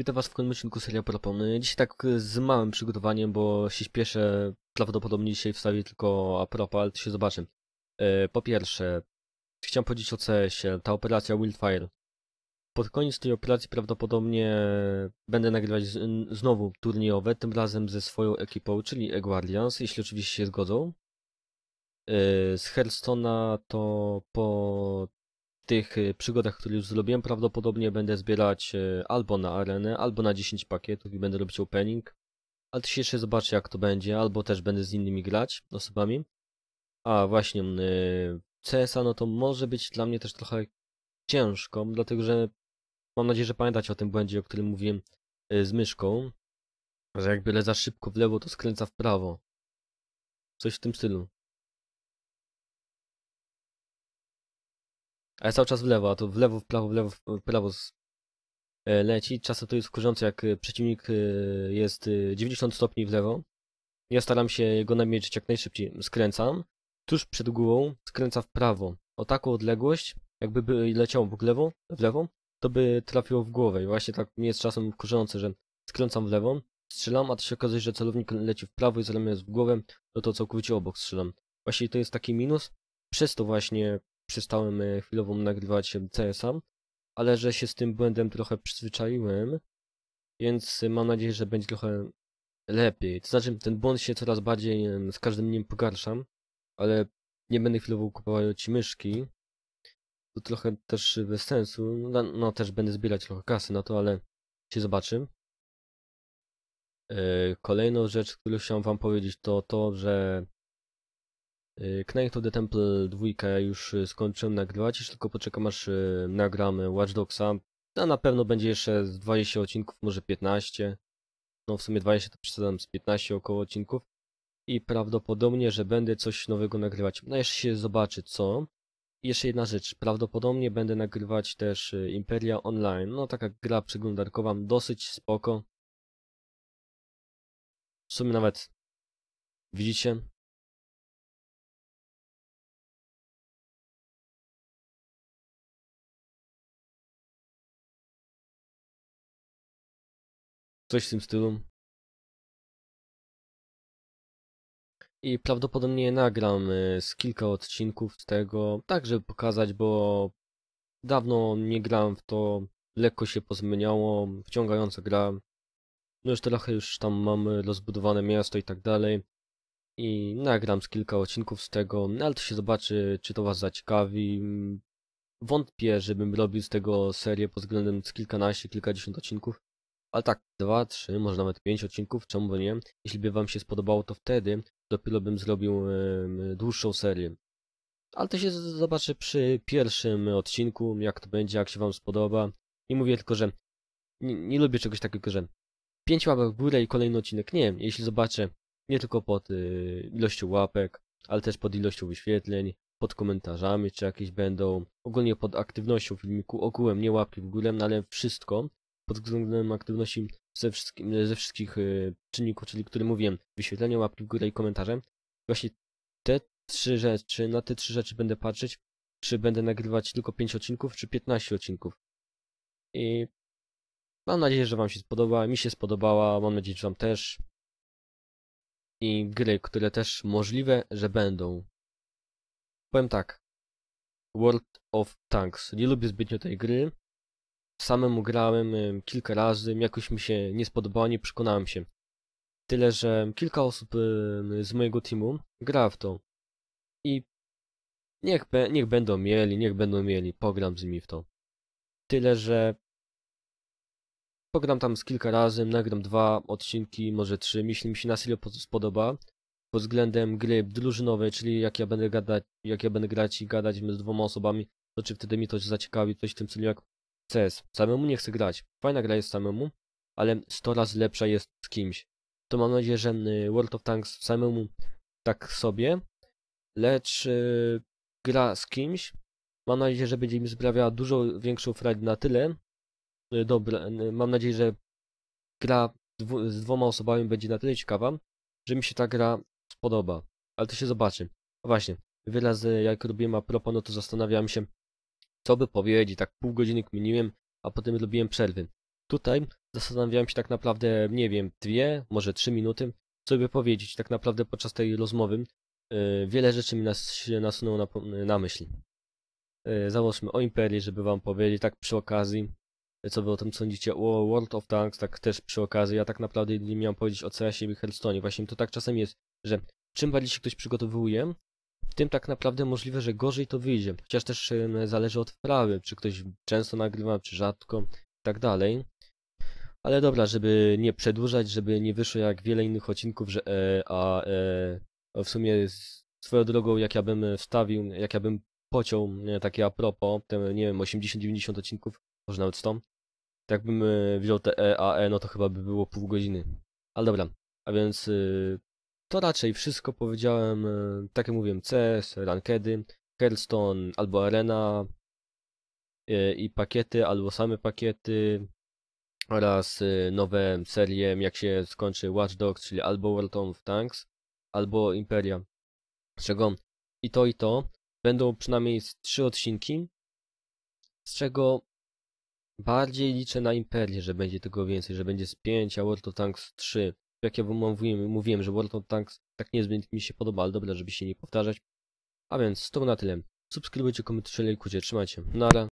Witam Was w kolejnym odcinku serii Apropony. Dzisiaj tak e, z małym przygotowaniem, bo się śpieszę. Prawdopodobnie dzisiaj wstawię tylko Apropa, ale to się zobaczy. E, po pierwsze, chciałem powiedzieć o CS-ie. Ta operacja Wildfire. Pod koniec tej operacji prawdopodobnie będę nagrywać znowu turniejowe, tym razem ze swoją ekipą, czyli E-Guardians, jeśli oczywiście się zgodzą. E, z Hearthstone'a to po tych y, przygodach, które już zrobiłem, prawdopodobnie będę zbierać y, albo na arenę, albo na 10 pakietów i będę robić opening. Ale się jeszcze zobaczę jak to będzie, albo też będę z innymi grać osobami. A właśnie, y, CSA no to może być dla mnie też trochę ciężką, dlatego że mam nadzieję, że pamiętacie o tym błędzie, o którym mówiłem z myszką, że jak byle za szybko w lewo, to skręca w prawo. Coś w tym stylu. Ale cały czas w lewo, a to w lewo, w prawo, w lewo, w prawo e, leci. Czasem to jest wkurzające, jak e, przeciwnik e, jest 90 stopni w lewo. Ja staram się go namierzyć jak najszybciej. Skręcam, tuż przed głową skręca w prawo. O taką odległość, jakby by leciało w lewo, w lewo, to by trafiło w głowę. I właśnie tak mi jest czasem wkurzające, że skręcam w lewo, strzelam, a to się okazuje, że celownik leci w prawo i zamiast w głowę, no to całkowicie obok strzelam. Właśnie to jest taki minus. Przez to właśnie przestałem e, chwilowo nagrywać CS-a, ale że się z tym błędem trochę przyzwyczaiłem, więc e, mam nadzieję, że będzie trochę lepiej. To znaczy, ten błąd się coraz bardziej e, z każdym dniem pogarszam, ale nie będę chwilowo kupował ci myszki. To trochę też bez sensu. No, no, też będę zbierać trochę kasy na to, ale się zobaczy. kolejną rzecz, którą chciałem wam powiedzieć, to to, że Y, Knight of the Temple 2 już y, skończyłem nagrywać, jeszcze tylko poczekam aż y, nagram Watch Dogsa. A na pewno będzie jeszcze 20 odcinków, może 15. No w sumie 20 to przesadzam z 15 około odcinków. I prawdopodobnie, że będę coś nowego nagrywać. No jeszcze się zobaczy co. I jeszcze jedna rzecz, prawdopodobnie będę nagrywać też Imperia Online. No taka gra przeglądarkowa, dosyć spoko. W sumie nawet widzicie, Coś w tym stylu. I prawdopodobnie nagram y, z kilka odcinków z tego, tak żeby pokazać, bo dawno nie grałem w to, lekko się pozmieniało, wciągająca gra. No już trochę już tam mamy rozbudowane miasto i tak dalej. I nagram z kilka odcinków z tego, no ale to się zobaczy, czy to was zaciekawi. Wątpię, żebym robił z tego serię pod względem z kilkanaście, kilkadziesiąt odcinków. Ale tak, dwa, trzy, może nawet pięć odcinków, czemu by nie? Jeśli by wam się spodobało, to wtedy dopiero bym zrobił yy, dłuższą serię. Ale to się zobaczy przy pierwszym odcinku, jak to będzie, jak się wam spodoba. i mówię tylko, że nie, nie lubię czegoś takiego, że pięć łapek w górę i kolejny odcinek. Nie, jeśli zobaczę nie tylko pod yy, ilością łapek, ale też pod ilością wyświetleń, pod komentarzami, czy jakieś będą, ogólnie pod aktywnością filmiku, ogółem nie łapki w górę, no ale wszystko, pod względem aktywności ze, ze wszystkich y, czynników, czyli które mówiłem, wyświetlenie, łapki w górę i komentarze. Właśnie te trzy rzeczy, na te trzy rzeczy będę patrzeć, czy będę nagrywać tylko 5 odcinków, czy 15 odcinków. I mam nadzieję, że Wam się spodoba, mi się spodobała, mam nadzieję, że Wam też. I gry, które też możliwe, że będą. Powiem tak. World of Tanks. Nie lubię zbytnio tej gry. Samemu grałem kilka razy, jakoś mi się nie spodobało, nie przekonałem się. Tyle, że kilka osób z mojego teamu gra w to. I niech, niech będą mieli, niech będą mieli, pogram z nimi w to. Tyle, że pogram tam z kilka razy, nagram dwa odcinki, może trzy, jeśli mi się na serio spodoba. Pod względem gry drużynowej, czyli jak ja będę gadać, jak ja będę grać i gadać z dwoma osobami, to czy wtedy mi coś zaciekawi, coś w tym celu, jak CS. Samemu nie chcę grać. Fajna gra jest samemu, ale 100 razy lepsza jest z kimś. To mam nadzieję, że mm, World of Tanks samemu tak sobie, lecz yy, gra z kimś. Mam nadzieję, że będzie mi sprawiała dużo większą frajdę na tyle. Yy, dobra, yy, mam nadzieję, że gra dwu, z dwoma osobami będzie na tyle ciekawa, że mi się ta gra spodoba. Ale to się zobaczy. A właśnie, wiele razy jak robiłem a propos, no to zastanawiałem się, co by powiedzieć, tak pół godziny kminiłem, a potem lubiłem przerwy. Tutaj zastanawiałem się tak naprawdę, nie wiem, dwie, może trzy minuty, co by powiedzieć tak naprawdę podczas tej rozmowy. Yy, wiele rzeczy mi nas, się nasunęło na, na myśl. Yy, załóżmy o Imperii, żeby wam powiedzieć, tak przy okazji, co wy o tym sądzicie, o World of Tanks, tak też przy okazji, ja tak naprawdę nie miałem powiedzieć o CS-ie i Hearthstone. Właśnie to tak czasem jest, że czym bardziej się ktoś przygotowuje, tym tak naprawdę możliwe, że gorzej to wyjdzie, chociaż też zależy od wprawy, czy ktoś często nagrywa, czy rzadko i tak dalej. Ale dobra, żeby nie przedłużać, żeby nie wyszło jak wiele innych odcinków, że, e, a e, w sumie swoją drogą jak ja bym wstawił, jak ja bym pociął takie a propos, nie wiem, 80-90 odcinków, może nawet 100, tak jakbym e, wziął te e A E, no to chyba by było pół godziny. Ale dobra, a więc y, to raczej wszystko powiedziałem, e, tak jak mówiłem, CS, Rankedy, Hearthstone albo Arena e, i pakiety albo same pakiety oraz e, nowe serie, jak się skończy Watch Dogs, czyli albo World of Tanks, albo Imperia. Z czego i to i to będą przynajmniej trzy odcinki, z czego bardziej liczę na Imperię, że będzie tego więcej, że będzie z 5, a World of Tanks 3 jak ja mówiłem, mówiłem że World of Tanks tak niezbyt mi się podoba, ale dobra, żeby się nie powtarzać. A więc to na tyle. Subskrybujcie, komentujcie, lajkujcie, trzymajcie. Nara.